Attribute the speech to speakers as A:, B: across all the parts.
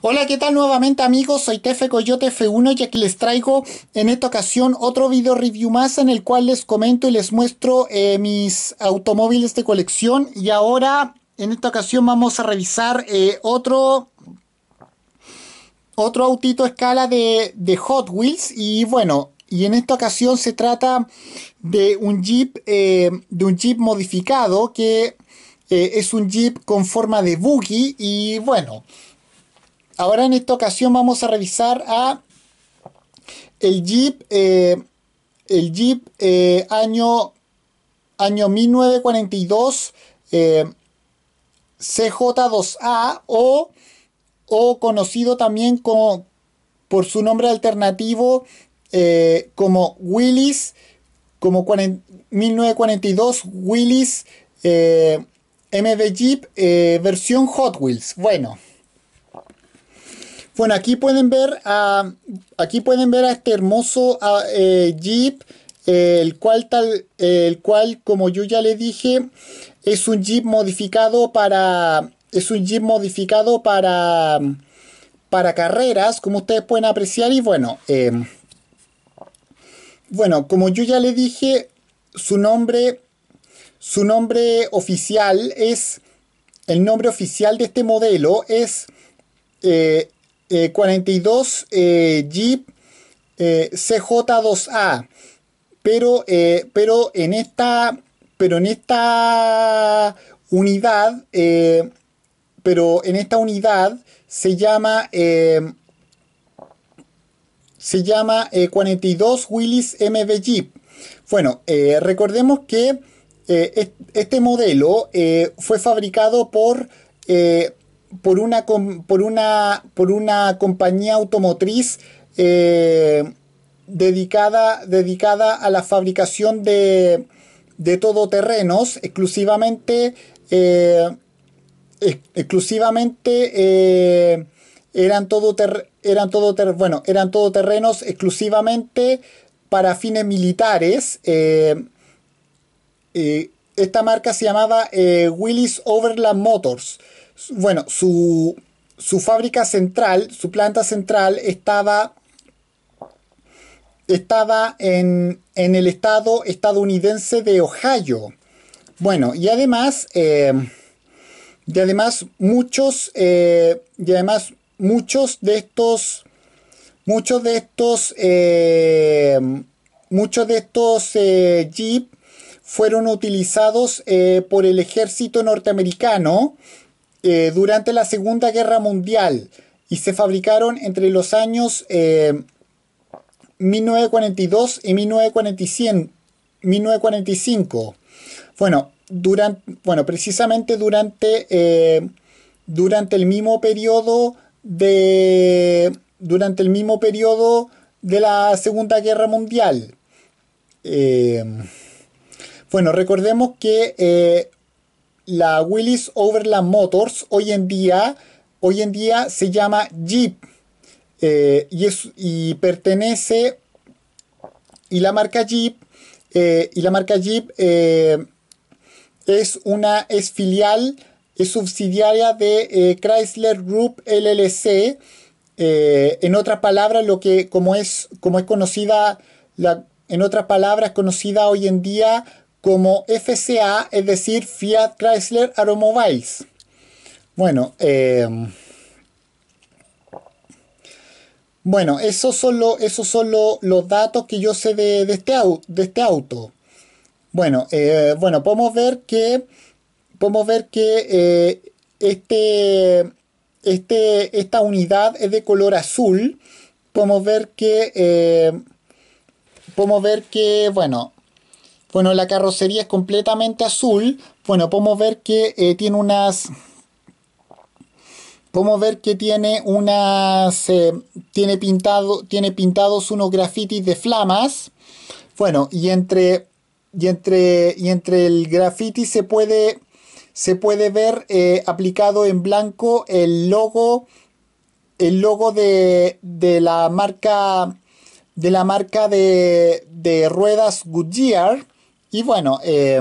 A: Hola, ¿qué tal nuevamente amigos? Soy Tefe Coyote F1 y aquí les traigo en esta ocasión otro video review más en el cual les comento y les muestro eh, mis automóviles de colección y ahora en esta ocasión vamos a revisar eh, otro otro autito a escala de, Hot Wheels y bueno, y en esta ocasión se trata de un Jeep, eh, de un Jeep modificado que es un Jeep con forma de buggy y bueno, Ahora en esta ocasión vamos a revisar a el Jeep, eh, el Jeep eh, año, año 1942 CJ2A eh, o, o, conocido también como, por su nombre alternativo como Willis, como 1942 Willis MB Jeep versión Hot Wheels. Bueno. Bueno, aquí pueden ver a, aquí pueden ver a este hermoso eh, Jeep, eh, el, cual tal, eh, el cual, como yo ya le dije, es un Jeep modificado para. Es un Jeep modificado para. para carreras, como ustedes pueden apreciar. Y bueno. bueno, como yo ya le dije, su nombre. Su nombre oficial es. El nombre oficial de este modelo es. 42 eh, eh, Jeep eh, CJ2A. Pero, pero, en esta, pero en esta unidad, pero en esta unidad se llama, se llama 42 willis MB Jeep. Bueno, recordemos que este modelo fue fabricado por por una, por una, por una compañía automotriz eh, dedicada, dedicada a la fabricación de, de todoterrenos, exclusivamente, eh, exclusivamente eh, eran, todo eran, todoter, bueno, eran todoterrenos exclusivamente para fines militares. esta marca se llamaba Willis Overland Motors. Bueno, su, fábrica central, su planta central estaba, estaba en, el estado estadounidense de Ohio. Bueno, y además, eh, y además muchos, eh, y además muchos de estos, muchos de estos, eh, muchos de estos jeep fueron utilizados por el ejército norteamericano eh, durante la Segunda Guerra Mundial y se fabricaron entre los años 1942 eh, y 1945. Bueno, durante, bueno precisamente durante, eh, durante el mismo periodo de durante el mismo periodo de la Segunda Guerra Mundial. bueno, recordemos que la Willis Overland Motors hoy en día, hoy en día se llama Jeep eh, y, es, y pertenece y la marca Jeep eh, y la marca Jeep eh, es una es filial es subsidiaria de Chrysler Group LLC en otras palabras lo que como es como es conocida la, en otras palabras conocida hoy en día como FCA, es decir, Fiat Chrysler Aeromobiles. Bueno, eh, bueno, esos son, esos los datos que yo sé de, este, de este, auto. Bueno, eh, bueno, podemos ver que podemos ver que eh, este, este, esta unidad es de color azul. Podemos ver que podemos ver que bueno bueno, la carrocería es completamente azul. Bueno, podemos ver que eh, tiene unas... Podemos ver que tiene unas... Eh, tiene, pintado, tiene pintados unos grafitis de flamas. Bueno, y entre... Y entre, y entre el graffiti se puede, se puede ver eh, aplicado en blanco el logo, el logo de, la marca de la marca de, de ruedas Goodyear. Y bueno, eh,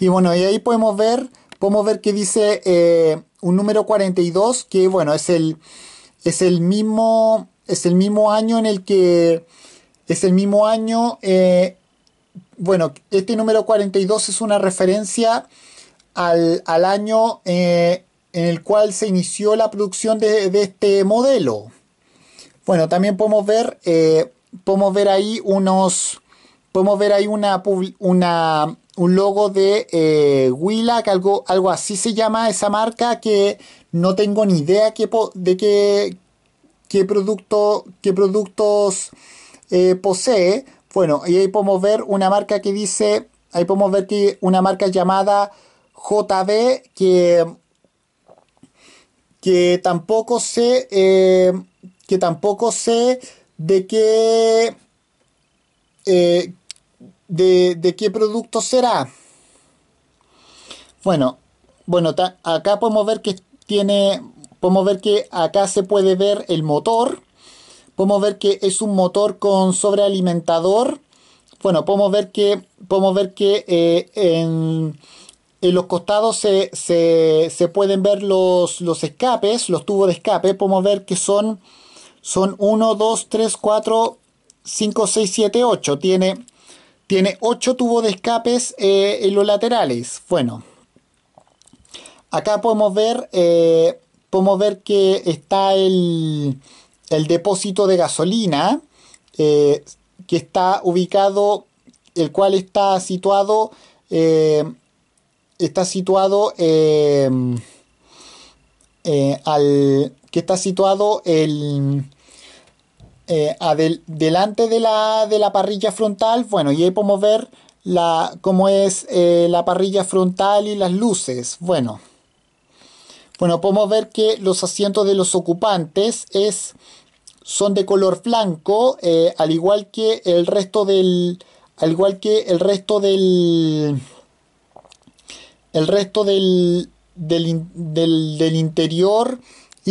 A: y bueno, y ahí podemos ver, podemos ver que dice eh, un número 42, que bueno, es el, es el mismo, es el mismo año en el que, es el mismo año, eh, bueno, este número 42 es una referencia al, año en el cual se inició la producción de, de este modelo. Bueno, también podemos ver, podemos ver ahí unos, podemos ver ahí una, una un logo de eh, Willa, que algo, algo así se llama esa marca, que no tengo ni idea de qué, qué, producto, qué productos eh, posee. Bueno, y ahí podemos ver una marca que dice, ahí podemos ver que una marca llamada JB, que, que tampoco sé, eh, que tampoco sé de qué... Eh, de, qué producto será. Bueno, bueno, acá podemos ver que tiene, podemos ver que acá se puede ver el motor. Podemos ver que es un motor con sobrealimentador. Bueno, podemos ver que, podemos ver que eh, en, en, los costados se, pueden ver los, los, escapes, los tubos de escape. Podemos ver que son, son 1, 2, 3, 4, 5, 6, 7, 8. Tiene tiene 8 tubos de escapes eh, en los laterales. Bueno, acá podemos ver, eh, podemos ver que está el, depósito de gasolina eh, que está ubicado, el cual está situado, está situado al, que está situado el eh, delante de la, parrilla frontal, bueno, y ahí podemos ver la, cómo es eh, la parrilla frontal y las luces. Bueno, bueno, podemos ver que los asientos de los ocupantes es, son de color blanco, eh, al igual que el resto del, al igual que el resto del, el resto del, del, del interior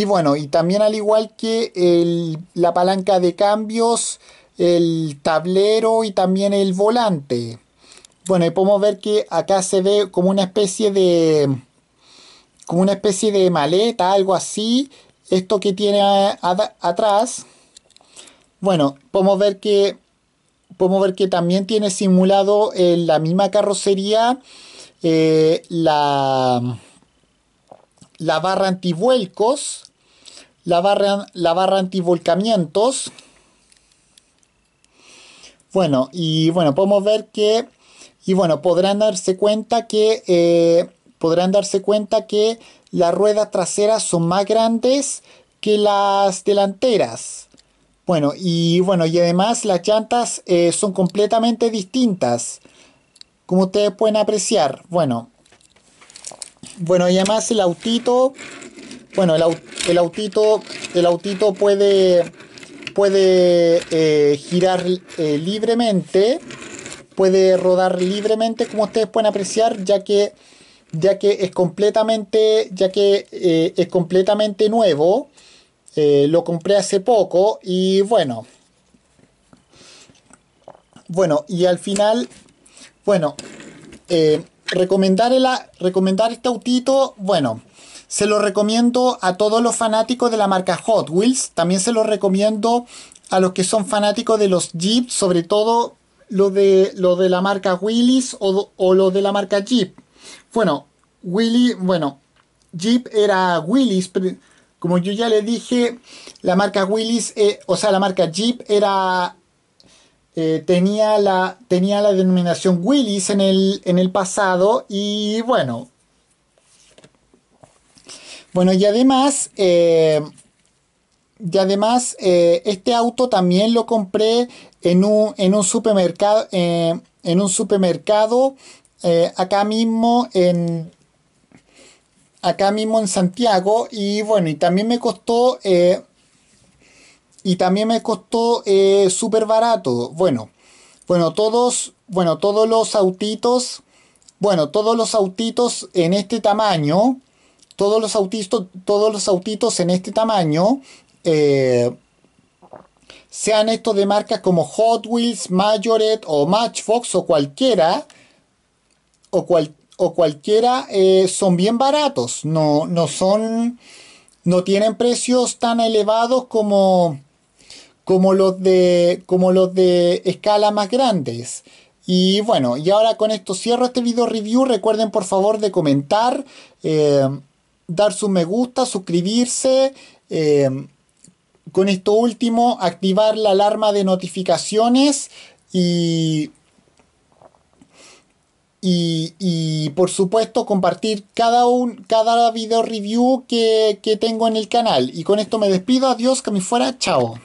A: y bueno, y también al igual que la palanca de cambios, el tablero y también el volante. Bueno, y podemos ver que acá se ve como una especie de como una especie de maleta, algo así. Esto que tiene atrás. Bueno, podemos ver que podemos ver que también tiene simulado en eh, la misma carrocería eh, la la barra antivuelcos la barra, la barra antivolcamientos. Bueno, y bueno, podemos ver que, y bueno, podrán darse cuenta que, eh, podrán darse cuenta que las ruedas traseras son más grandes que las delanteras. Bueno, y bueno, y además las llantas eh, son completamente distintas, como ustedes pueden apreciar. Bueno, bueno, y además el autito bueno, el, autito, el autito puede, puede eh, girar eh, libremente, puede rodar libremente, como ustedes pueden apreciar, ya que, ya que es completamente, ya que eh, es completamente nuevo. lo compré hace poco y bueno. Bueno, y al final, bueno, recomendar, el, recomendar este autito, bueno, se lo recomiendo a todos los fanáticos de la marca Hot Wheels. También se lo recomiendo a los que son fanáticos de los Jeep, sobre todo lo de, de la marca Willys o, lo de la marca Jeep. Bueno, Willy, bueno, Jeep era Willys, pero como yo ya le dije, la marca Willys, eh, o sea, la marca Jeep era eh, tenía, la, tenía la denominación Willys en el, en el pasado y bueno, bueno, y además, eh, y además eh, este auto también lo compré en un, en un supermercado, eh, en un supermercado acá mismo en acá mismo en Santiago y bueno y también me costó y también me costó súper barato bueno bueno todos bueno todos los autitos bueno todos los autitos en este tamaño todos los autitos, todos los autitos en este tamaño, eh, sean estos de marcas como Hot Wheels, Majorette o Matchbox o cualquiera, o, o cualquiera, eh, son bien baratos. No, no son, no tienen precios tan elevados como, como los de, como los de escala más grandes. Y bueno, y ahora con esto cierro este video review. Recuerden por favor de comentar. Eh, dar su me gusta, suscribirse. Eh, con esto último, activar la alarma de notificaciones y, por supuesto compartir cada, un, cada video review que, que tengo en el canal. Y con esto me despido, adiós, que me fuera, chao.